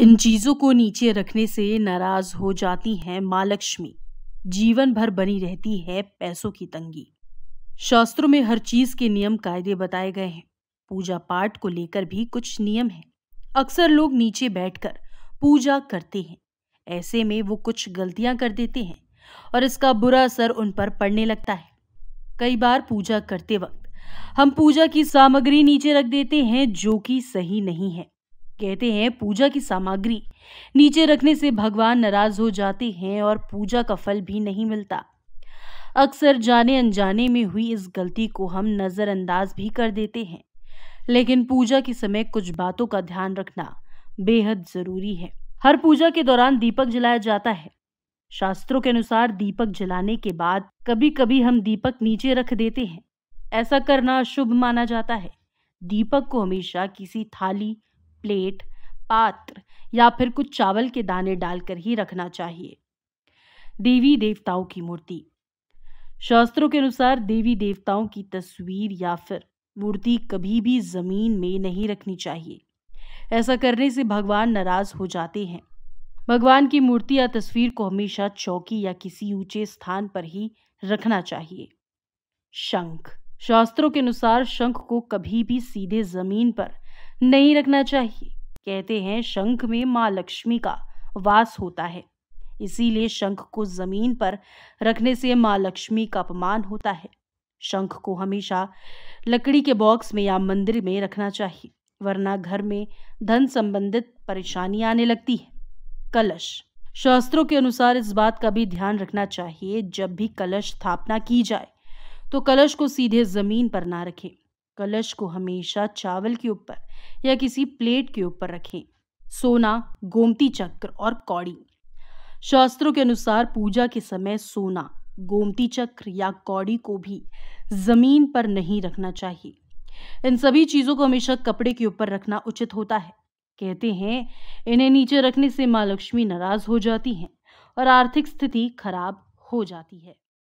इन चीज़ों को नीचे रखने से नाराज हो जाती हैं माँ लक्ष्मी जीवन भर बनी रहती है पैसों की तंगी शास्त्रों में हर चीज़ के नियम कायदे बताए गए हैं पूजा पाठ को लेकर भी कुछ नियम हैं अक्सर लोग नीचे बैठकर पूजा करते हैं ऐसे में वो कुछ गलतियां कर देते हैं और इसका बुरा असर उन पर पड़ने लगता है कई बार पूजा करते वक्त हम पूजा की सामग्री नीचे रख देते हैं जो कि सही नहीं है कहते हैं पूजा की सामग्री नीचे रखने से भगवान नाराज हो जाते हैं और पूजा का फल भी नहीं मिलता अक्सर जाने अनजाने में हुई इस गलती को हम नज़रअंदाज भी कर देते हैं लेकिन पूजा के समय कुछ बातों का ध्यान रखना बेहद ज़रूरी है हर पूजा के दौरान दीपक जलाया जाता है शास्त्रों के अनुसार दीपक जलाने के बाद कभी कभी हम दीपक नीचे रख देते हैं ऐसा करना शुभ माना जाता है दीपक को हमेशा किसी थाली प्लेट पात्र या फिर कुछ चावल के दाने डालकर ही रखना चाहिए देवी देवताओं की मूर्ति शास्त्रों के अनुसार देवी देवताओं की तस्वीर या फिर मूर्ति कभी भी जमीन में नहीं रखनी चाहिए ऐसा करने से भगवान नाराज हो जाते हैं भगवान की मूर्ति या तस्वीर को हमेशा चौकी या किसी ऊंचे स्थान पर ही रखना चाहिए शंख शास्त्रों के अनुसार शंख को कभी भी सीधे जमीन पर नहीं रखना चाहिए कहते हैं शंख में माँ लक्ष्मी का वास होता है इसीलिए शंख को जमीन पर रखने से माँ लक्ष्मी का अपमान होता है शंख को हमेशा लकड़ी के बॉक्स में या मंदिर में रखना चाहिए वरना घर में धन संबंधित परेशानी आने लगती है कलश शास्त्रों के अनुसार इस बात का भी ध्यान रखना चाहिए जब भी कलश स्थापना की जाए तो कलश को सीधे जमीन पर ना रखें कलश को हमेशा चावल के ऊपर या किसी प्लेट के ऊपर रखें सोना गोमती चक्र और कौड़ी शास्त्रों के अनुसार पूजा के समय सोना गोमती चक्र या कौड़ी को भी जमीन पर नहीं रखना चाहिए इन सभी चीजों को हमेशा कपड़े के ऊपर रखना उचित होता है कहते हैं इन्हें नीचे रखने से माँ लक्ष्मी नाराज हो जाती हैं और आर्थिक स्थिति खराब हो जाती है